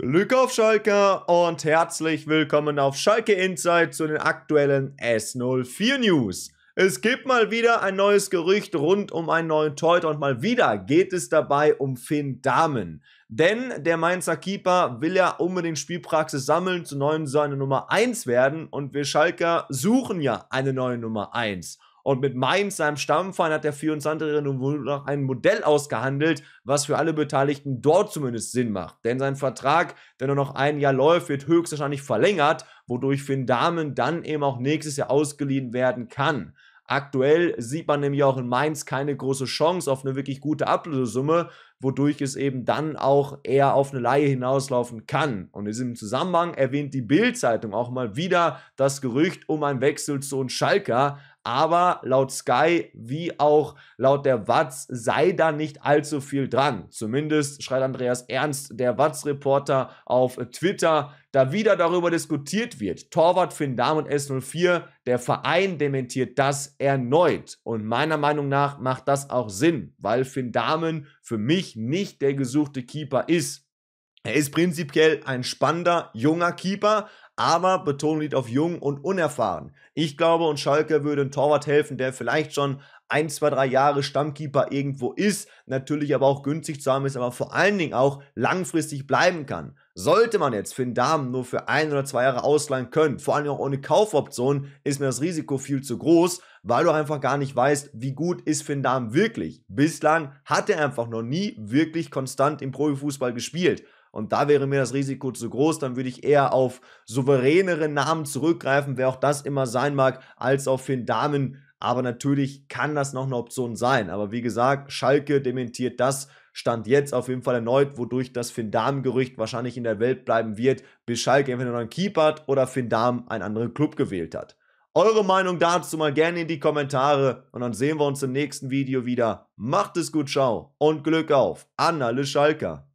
Glück auf Schalke und herzlich willkommen auf Schalke Insight zu den aktuellen S04 News. Es gibt mal wieder ein neues Gerücht rund um einen neuen Torhüter und mal wieder geht es dabei um Finn Damen. Denn der Mainzer Keeper will ja unbedingt Spielpraxis sammeln, zu neuen seine Nummer 1 werden und wir Schalker suchen ja eine neue Nummer 1. Und mit Mainz, seinem Stammverein, hat der 24-Jährige nun noch ein Modell ausgehandelt, was für alle Beteiligten dort zumindest Sinn macht. Denn sein Vertrag, der nur noch ein Jahr läuft, wird höchstwahrscheinlich verlängert, wodurch Finn Damen dann eben auch nächstes Jahr ausgeliehen werden kann. Aktuell sieht man nämlich auch in Mainz keine große Chance auf eine wirklich gute Ablösesumme, wodurch es eben dann auch eher auf eine Laie hinauslaufen kann. Und in diesem Zusammenhang erwähnt die Bild-Zeitung auch mal wieder das Gerücht um einen Wechsel zu uns Schalker aber laut Sky wie auch laut der Watz sei da nicht allzu viel dran. Zumindest schreit Andreas Ernst, der Watz-Reporter, auf Twitter, da wieder darüber diskutiert wird. Torwart Finn Dahm S04, der Verein dementiert das erneut. Und meiner Meinung nach macht das auch Sinn, weil Finn Dahmen für mich nicht der gesuchte Keeper ist. Er ist prinzipiell ein spannender, junger Keeper, aber Betonung liegt auf jung und unerfahren. Ich glaube, und Schalke würde einen Torwart helfen, der vielleicht schon ein, zwei, drei Jahre Stammkeeper irgendwo ist, natürlich aber auch günstig zu haben ist, aber vor allen Dingen auch langfristig bleiben kann. Sollte man jetzt Finn Damen nur für ein oder zwei Jahre ausleihen können, vor allem auch ohne Kaufoption, ist mir das Risiko viel zu groß, weil du einfach gar nicht weißt, wie gut ist Finn Damen wirklich. Bislang hat er einfach noch nie wirklich konstant im Profifußball gespielt. Und da wäre mir das Risiko zu groß, dann würde ich eher auf souveränere Namen zurückgreifen, wer auch das immer sein mag, als auf Finn Damen. Aber natürlich kann das noch eine Option sein. Aber wie gesagt, Schalke dementiert das. Stand jetzt auf jeden Fall erneut, wodurch das Finn Damen-Gerücht wahrscheinlich in der Welt bleiben wird, bis Schalke entweder einen Keeper hat oder Finn Damen einen anderen Club gewählt hat. Eure Meinung dazu mal gerne in die Kommentare und dann sehen wir uns im nächsten Video wieder. Macht es gut, ciao und Glück auf. Anna Le Schalker.